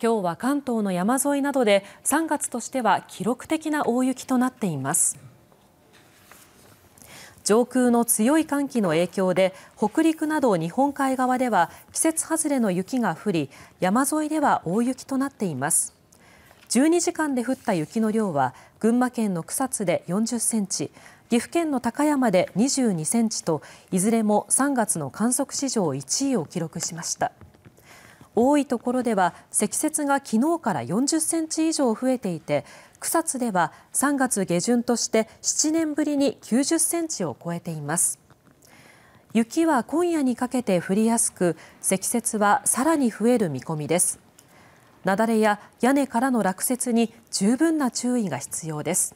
今日は関東の山沿いなどで3月としては記録的な大雪となっています。上空の強い寒気の影響で北陸など日本海側では季節外れの雪が降り山沿いでは大雪となっています12時間で降った雪の量は群馬県の草津で40センチ岐阜県の高山で22センチといずれも3月の観測史上1位を記録しました。多いところでは積雪が昨日から40センチ以上増えていて草津では3月下旬として7年ぶりに90センチを超えています雪は今夜にかけて降りやすく積雪はさらに増える見込みです雪崩や屋根からの落雪に十分な注意が必要です。